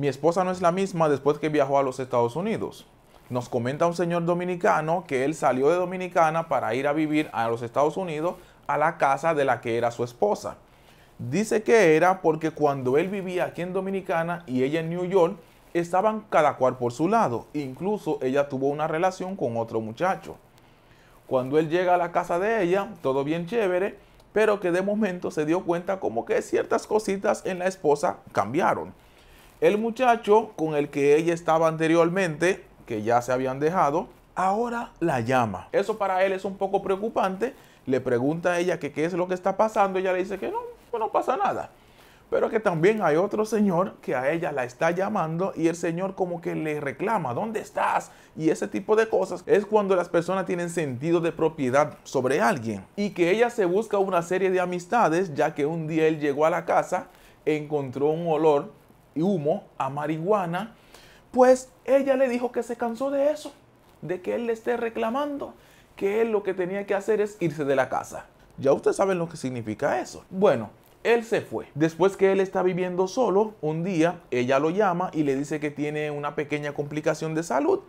Mi esposa no es la misma después que viajó a los Estados Unidos. Nos comenta un señor dominicano que él salió de Dominicana para ir a vivir a los Estados Unidos a la casa de la que era su esposa. Dice que era porque cuando él vivía aquí en Dominicana y ella en New York, estaban cada cual por su lado. Incluso ella tuvo una relación con otro muchacho. Cuando él llega a la casa de ella, todo bien chévere, pero que de momento se dio cuenta como que ciertas cositas en la esposa cambiaron. El muchacho con el que ella estaba anteriormente, que ya se habían dejado, ahora la llama. Eso para él es un poco preocupante. Le pregunta a ella qué es lo que está pasando. Ella le dice que no, pues no pasa nada. Pero que también hay otro señor que a ella la está llamando y el señor como que le reclama, ¿dónde estás? Y ese tipo de cosas es cuando las personas tienen sentido de propiedad sobre alguien. Y que ella se busca una serie de amistades, ya que un día él llegó a la casa, encontró un olor y humo a marihuana, pues ella le dijo que se cansó de eso, de que él le esté reclamando, que él lo que tenía que hacer es irse de la casa. Ya ustedes saben lo que significa eso. Bueno, él se fue. Después que él está viviendo solo, un día ella lo llama y le dice que tiene una pequeña complicación de salud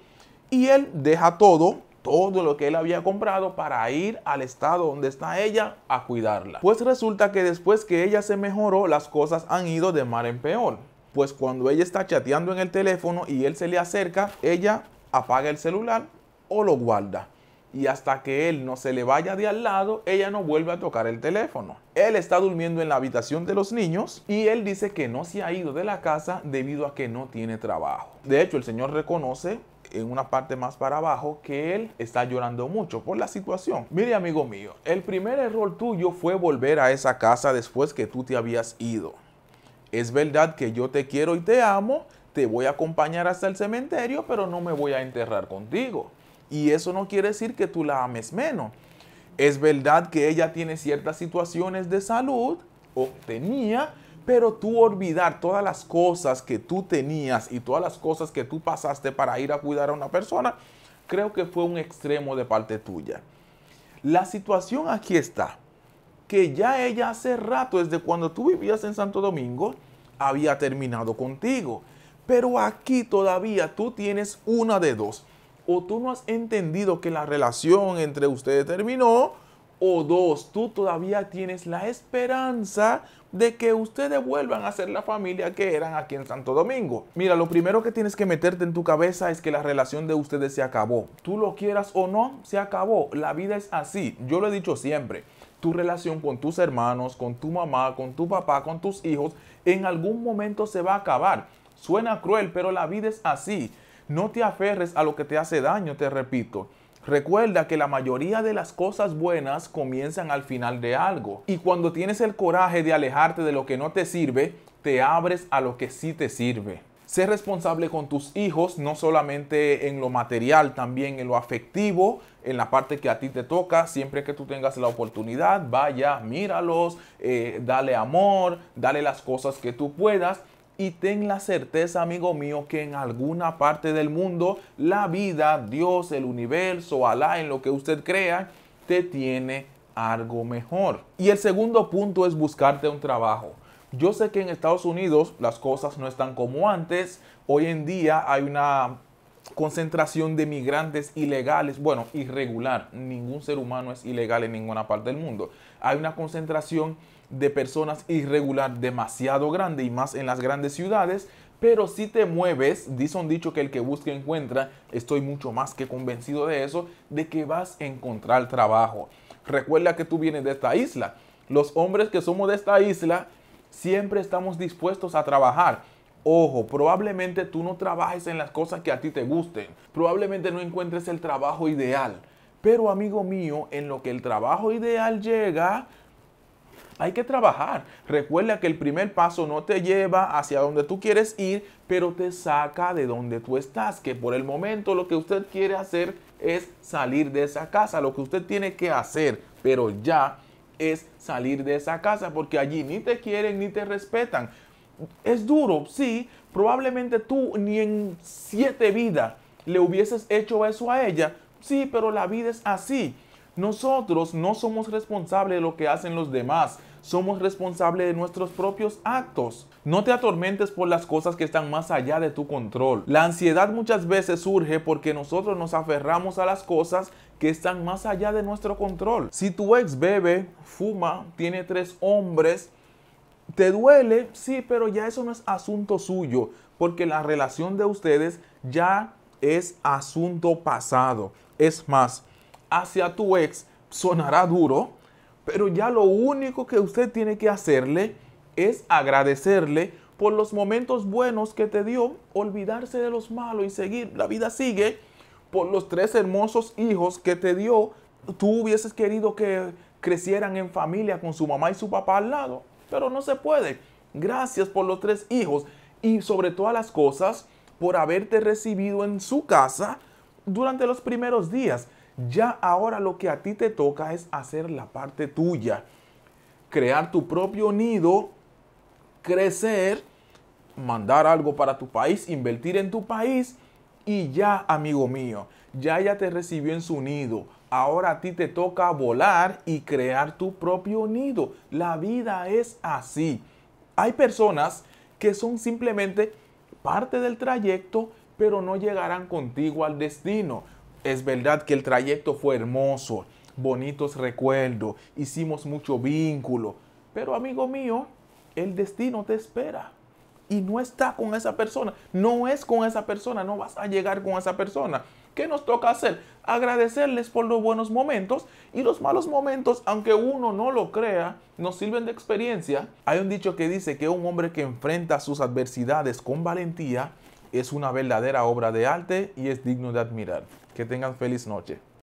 y él deja todo, todo lo que él había comprado para ir al estado donde está ella a cuidarla. Pues resulta que después que ella se mejoró, las cosas han ido de mal en peor pues cuando ella está chateando en el teléfono y él se le acerca, ella apaga el celular o lo guarda. Y hasta que él no se le vaya de al lado, ella no vuelve a tocar el teléfono. Él está durmiendo en la habitación de los niños y él dice que no se ha ido de la casa debido a que no tiene trabajo. De hecho, el señor reconoce en una parte más para abajo que él está llorando mucho por la situación. Mire amigo mío, el primer error tuyo fue volver a esa casa después que tú te habías ido es verdad que yo te quiero y te amo, te voy a acompañar hasta el cementerio, pero no me voy a enterrar contigo. Y eso no quiere decir que tú la ames menos. Es verdad que ella tiene ciertas situaciones de salud, o tenía, pero tú olvidar todas las cosas que tú tenías y todas las cosas que tú pasaste para ir a cuidar a una persona, creo que fue un extremo de parte tuya. La situación aquí está que ya ella hace rato, desde cuando tú vivías en Santo Domingo, había terminado contigo. Pero aquí todavía tú tienes una de dos. O tú no has entendido que la relación entre ustedes terminó. O dos, tú todavía tienes la esperanza de que ustedes vuelvan a ser la familia que eran aquí en Santo Domingo. Mira, lo primero que tienes que meterte en tu cabeza es que la relación de ustedes se acabó. Tú lo quieras o no, se acabó. La vida es así. Yo lo he dicho siempre tu relación con tus hermanos, con tu mamá, con tu papá, con tus hijos, en algún momento se va a acabar. Suena cruel, pero la vida es así. No te aferres a lo que te hace daño, te repito. Recuerda que la mayoría de las cosas buenas comienzan al final de algo. Y cuando tienes el coraje de alejarte de lo que no te sirve, te abres a lo que sí te sirve. Sé responsable con tus hijos, no solamente en lo material, también en lo afectivo, en la parte que a ti te toca. Siempre que tú tengas la oportunidad, vaya, míralos, eh, dale amor, dale las cosas que tú puedas. Y ten la certeza, amigo mío, que en alguna parte del mundo, la vida, Dios, el universo, Alá, en lo que usted crea, te tiene algo mejor. Y el segundo punto es buscarte un trabajo. Yo sé que en Estados Unidos las cosas no están como antes. Hoy en día hay una concentración de migrantes ilegales, bueno, irregular, ningún ser humano es ilegal en ninguna parte del mundo. Hay una concentración de personas irregular demasiado grande y más en las grandes ciudades, pero si te mueves, dice un dicho que el que busca encuentra, estoy mucho más que convencido de eso, de que vas a encontrar trabajo. Recuerda que tú vienes de esta isla. Los hombres que somos de esta isla Siempre estamos dispuestos a trabajar. Ojo, probablemente tú no trabajes en las cosas que a ti te gusten. Probablemente no encuentres el trabajo ideal. Pero amigo mío, en lo que el trabajo ideal llega, hay que trabajar. Recuerda que el primer paso no te lleva hacia donde tú quieres ir, pero te saca de donde tú estás. Que por el momento lo que usted quiere hacer es salir de esa casa. Lo que usted tiene que hacer, pero ya es salir de esa casa porque allí ni te quieren ni te respetan. Es duro, sí, probablemente tú ni en siete vidas le hubieses hecho eso a ella, sí, pero la vida es así. Nosotros no somos responsables de lo que hacen los demás, somos responsables de nuestros propios actos. No te atormentes por las cosas que están más allá de tu control. La ansiedad muchas veces surge porque nosotros nos aferramos a las cosas que están más allá de nuestro control. Si tu ex bebe, fuma, tiene tres hombres, te duele, sí, pero ya eso no es asunto suyo, porque la relación de ustedes ya es asunto pasado. Es más, hacia tu ex sonará duro, pero ya lo único que usted tiene que hacerle es agradecerle por los momentos buenos que te dio, olvidarse de los malos y seguir. La vida sigue por los tres hermosos hijos que te dio, tú hubieses querido que crecieran en familia con su mamá y su papá al lado, pero no se puede. Gracias por los tres hijos y sobre todas las cosas por haberte recibido en su casa durante los primeros días. Ya ahora lo que a ti te toca es hacer la parte tuya, crear tu propio nido, crecer, mandar algo para tu país, invertir en tu país y ya, amigo mío, ya ya te recibió en su nido. Ahora a ti te toca volar y crear tu propio nido. La vida es así. Hay personas que son simplemente parte del trayecto, pero no llegarán contigo al destino. Es verdad que el trayecto fue hermoso, bonitos recuerdos, hicimos mucho vínculo, pero amigo mío, el destino te espera y no está con esa persona, no es con esa persona, no vas a llegar con esa persona. ¿Qué nos toca hacer? Agradecerles por los buenos momentos y los malos momentos, aunque uno no lo crea, nos sirven de experiencia. Hay un dicho que dice que un hombre que enfrenta sus adversidades con valentía es una verdadera obra de arte y es digno de admirar. Que tengan feliz noche.